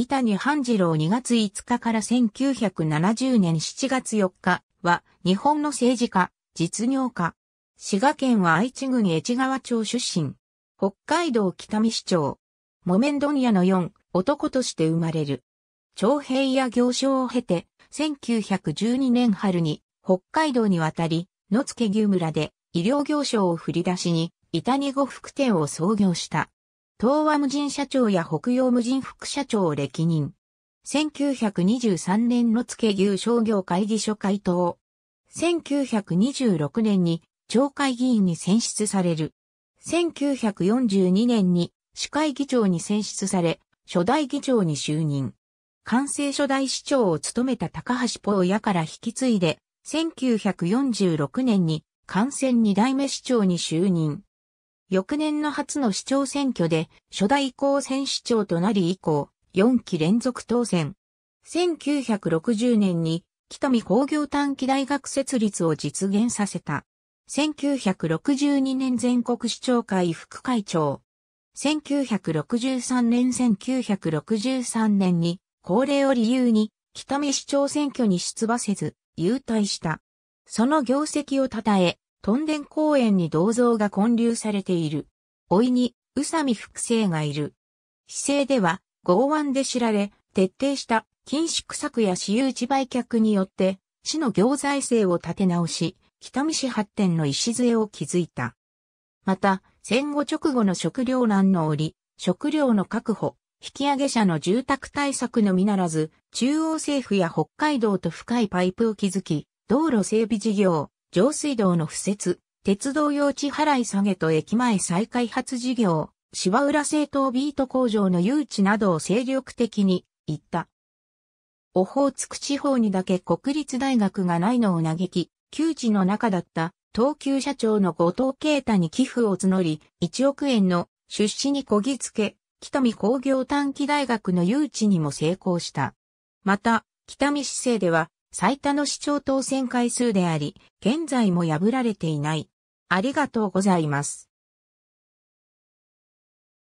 伊谷半次郎2月5日から1970年7月4日は日本の政治家、実業家。滋賀県は愛知郡越川町出身。北海道北見市長。木綿問屋の4、男として生まれる。徴兵や行商を経て、1912年春に北海道に渡り、野付牛村で医療行商を振り出しに、伊谷呉服店を創業した。東和無人社長や北洋無人副社長を歴任。1923年の付牛商業会議所会頭。1926年に町会議員に選出される。1942年に市会議長に選出され、初代議長に就任。完成初代市長を務めた高橋ポーヤから引き継いで、1946年に完成二代目市長に就任。翌年の初の市長選挙で初代公選市長となり以降、4期連続当選。1960年に、北見工業短期大学設立を実現させた。1962年全国市長会副会長。1963年1963年に、高齢を理由に、北見市長選挙に出馬せず、優退した。その業績を称え、トンデン公園に銅像が建立されている。老いに、宇佐美複製がいる。市政では、剛腕で知られ、徹底した、禁縮策や私有地売却によって、市の行財政を立て直し、北見市発展の礎を築いた。また、戦後直後の食糧難の折、食糧の確保、引き上げ者の住宅対策のみならず、中央政府や北海道と深いパイプを築き、道路整備事業、上水道の敷設、鉄道用地払い下げと駅前再開発事業、芝浦製糖ビート工場の誘致などを精力的に言った。オホーツク地方にだけ国立大学がないのを嘆き、窮地の中だった東急社長の後藤啓太に寄付を募り、1億円の出資にこぎつけ、北見工業短期大学の誘致にも成功した。また、北見市政では最多の市長当選回数であり、現在も破られていない。ありがとうございます。